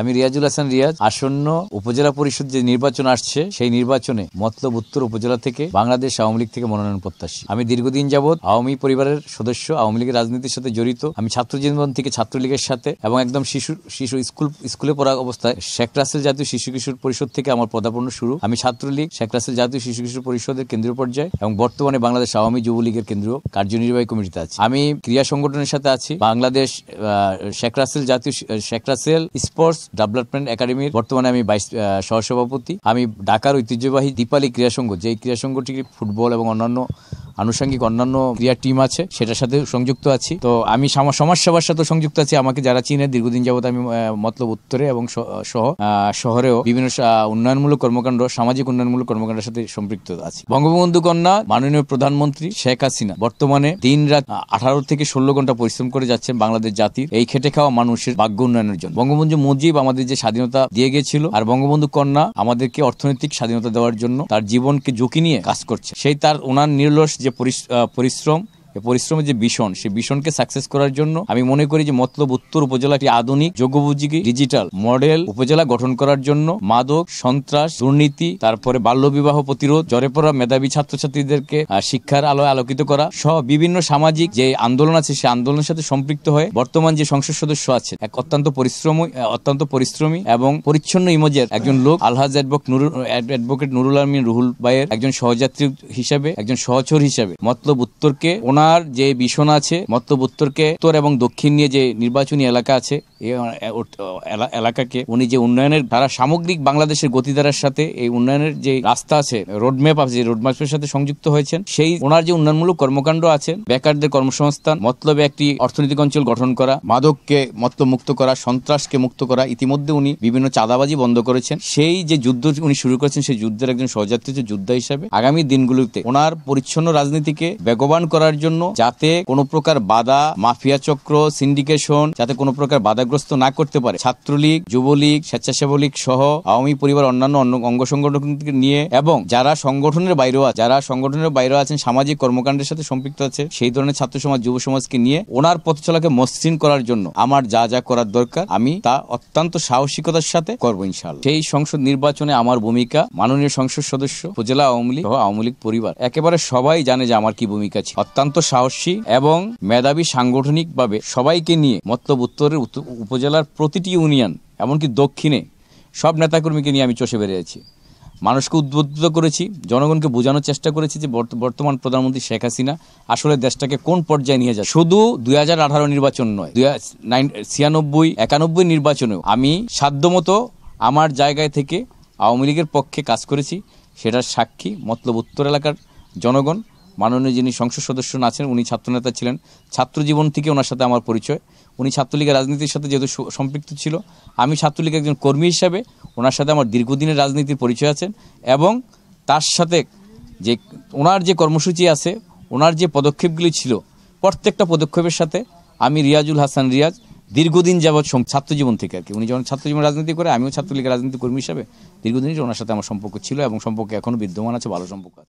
আমি রিয়াজুল হাসান রিয়াজ আসন্ন উপজেলা পরিষদ যে নির্বাচন আসছে সেই নির্বাচনে মতলব উত্তর উপজেলা থেকে বাংলাদেশ আওয়ামী লীগ থেকে মনোনয়ন প্রত্যাশী আমি দীর্ঘদিন যাবৎ আওয়ামী পরিবারের সদস্য আওয়ামী লীগের রাজনীতির সাথে জড়িত আমি ছাত্র জীবন থেকে ছাত্রলীগের সাথে এবং একদম শিশু শিশু স্কুল স্কুলে পড়া অবস্থায় শেখ রাসেল জাতীয় শিশু কিশোর পরিষদ থেকে আমার পদাপন্ন শুরু আমি ছাত্রলীগ শেখ রাসেল জাতীয় শিশু কিশোর পরিষদের কেন্দ্রীয় পর্যায়ে এবং বর্তমানে বাংলাদেশ আওয়ামী যুবলীগের কেন্দ্রীয় কার্যনির্বাহী কমিটিতে আছি আমি ক্রিয়া সংগঠনের সাথে আছি বাংলাদেশ শেখ রাসেল জাতীয় শেখ রাসেল স্পোর্টস ডেভেলপমেন্ট একাডেমির বর্তমানে আমি ভাইস সহসভাপতি আমি ঢাকার ঐতিহ্যবাহী দীপালী ক্রীড়াসংঘ যে ক্রীড়াসংঘটি ফুটবল এবং অন্যান্য আনুষঙ্গিক অন্যান্য ক্রিয়া টিম আছে সেটার সাথে সংযুক্ত আছি তো আমি সমাজ সেবার সাথে সংযুক্ত আছি আমাকে যারা চিনে দীর্ঘদিন যাবত আমি মতলব উত্তরে এবং সহ শহরেও বিভিন্ন উন্নয়নমূলক কর্মকাণ্ড সামাজিক উন্নয়নমূলক কর্মকাণ্ডের সাথে সম্পৃক্ত আছি বঙ্গবন্ধু কন্যা মাননীয় প্রধানমন্ত্রী শেখ হাসিনা বর্তমানে দিন রাত আঠারো থেকে ষোলো ঘন্টা পরিশ্রম করে যাচ্ছেন বাংলাদেশ জাতির এই খেটে খাওয়া মানুষের ভাগ্য উন্নয়নের জন্য বঙ্গবন্ধু মুজিব আমাদের যে স্বাধীনতা দিয়ে গেছিল আর বঙ্গবন্ধু কন্যা আমাদেরকে অর্থনৈতিক স্বাধীনতা দেওয়ার জন্য তার জীবনকে ঝুঁকি নিয়ে কাজ করছে সেই তার ওনার নির্লস যে পরিশ্রম পরিশ্রমের যে বিষণ সেই বিষণকে সাকসেস করার জন্য আমি মনে করি যে মতলব উত্তর উপজেলা একটি আধুনিক যোগ্যবুজিকে ডিজিটাল মডেল উপজেলা গঠন করার জন্য মাদক সন্ত্রাস দুর্নীতি তারপরে বাল্যবিবাহ প্রতিরোধ জরে পড়া মেধাবী ছাত্রছাত্রীদেরকে শিক্ষার আলোয় আলোকিত করা সহ বিভিন্ন সামাজিক যে আন্দোলন আছে সেই আন্দোলনের সাথে সম্পৃক্ত হয়ে বর্তমান যে সংসদ সদস্য আছে এক অত্যন্ত পরিশ্রম অত্যন্ত পরিশ্রমী এবং পরিচ্ছন্ন ইমজের একজন লোক আলহাজ অ্যাডভোকেট নুরুল আলমিন রুহুল ভাইয়ের একজন সহযাত্রী হিসাবে একজন সহচর হিসাবে মতলব উত্তরকে ওনার আমার যে মিশন আছে মত্তব উত্তরকে উত্তর এবং দক্ষিণ নিয়ে যে নির্বাচনী এলাকা আছে এলাকাকে উনি যে উন্নয়নের ধারা সামগ্রিক বাংলাদেশের গতিধারার সাথে এই উন্নয়নের যে রাস্তা আছে রোডম্যাপ আছে রোডম্যাপের সাথে সংযুক্ত হয়েছেন সেই ওনার যে উন্নয়নমূলক কর্মকাণ্ড আছে বেকারদের কর্মসংস্থান মতলবে একটি অর্থনৈতিক অঞ্চল গঠন করা মাদককে মত্ত মুক্ত করা সন্ত্রাসকে মুক্ত করা ইতিমধ্যে উনি বিভিন্ন চাঁদাবাজি বন্ধ করেছেন সেই যে যুদ্ধ উনি শুরু করেছেন সেই যুদ্ধের একজন সহযাত্রী যোদ্ধা হিসাবে আগামী দিনগুলোতে ওনার পরিচ্ছন্ন রাজনীতিকে বেগবান করার জন্য জন্য যাতে কোনো প্রকার বাধা মাফিয়া চক্র সিন্ডিকেশন যাতে কোনো প্রকার বাধাগ্রস্ত না করতে পারে ছাত্রলীগ যুবলীগ স্বেচ্ছাসেবলীগ সহ আওয়ামী পরিবার অন্যান্য অন্য অঙ্গ সংগঠনকে নিয়ে এবং যারা সংগঠনের বাইরেও আছে যারা সংগঠনের বাইরেও আছেন সামাজিক কর্মকাণ্ডের সাথে সম্পৃক্ত আছে সেই ধরনের ছাত্র সমাজ যুব সমাজকে নিয়ে ওনার পথ চলাকে মসৃণ করার জন্য আমার যা যা করার দরকার আমি তা অত্যন্ত সাহসিকতার সাথে করবো ইনশাল সেই সংসদ নির্বাচনে আমার ভূমিকা মাননীয় সংসদ সদস্য উপজেলা আওয়ামী লীগ আওয়ামী লীগ পরিবার একেবারে সবাই জানে যে আমার কি ভূমিকা ছিল অত্যন্ত অত্যন্ত সাহসী এবং মেধাবী সাংগঠনিকভাবে সবাইকে নিয়ে মতলব উত্তরের উপজেলার প্রতিটি ইউনিয়ন এমনকি দক্ষিণে সব নেতাকর্মীকে নিয়ে আমি চষে বেড়েছি মানুষকে উদ্বুদ্ধ করেছি জনগণকে বোঝানোর চেষ্টা করেছি যে বর্তমান প্রধানমন্ত্রী শেখ হাসিনা আসলে দেশটাকে কোন পর্যায়ে নিয়ে যায় শুধু দুই নির্বাচন নয় দুই ছিয়ানব্বই একানব্বই নির্বাচনেও আমি সাধ্যমতো আমার জায়গায় থেকে আওয়ামী লীগের পক্ষে কাজ করেছি সেটার সাক্ষী মতলব উত্তর এলাকার জনগণ মাননীয় যিনি সংসদ সদস্য আছেন উনি ছাত্রনেতা ছিলেন ছাত্র জীবন থেকে ওনার সাথে আমার পরিচয় উনি ছাত্রলীগের রাজনীতির সাথে যেহেতু সম্পৃক্ত ছিল আমি ছাত্রলীগের একজন কর্মী হিসাবে ওনার সাথে আমার দীর্ঘদিনের রাজনীতির পরিচয় আছেন এবং তার সাথে যে ওনার যে কর্মসূচি আছে ওনার যে পদক্ষেপগুলি ছিল প্রত্যেকটা পদক্ষেপের সাথে আমি রিয়াজুল হাসান রিয়াজ দীর্ঘদিন যাবৎ ছাত্রজীবন থেকে আর কি উনি যখন ছাত্রজীবন রাজনীতি করে আমিও ছাত্রলীগের রাজনীতি কর্মী হিসাবে দীর্ঘদিনই ওনার সাথে আমার সম্পর্ক ছিল এবং সম্পর্কে এখনও বিদ্যমান আছে ভালো সম্পর্ক আছে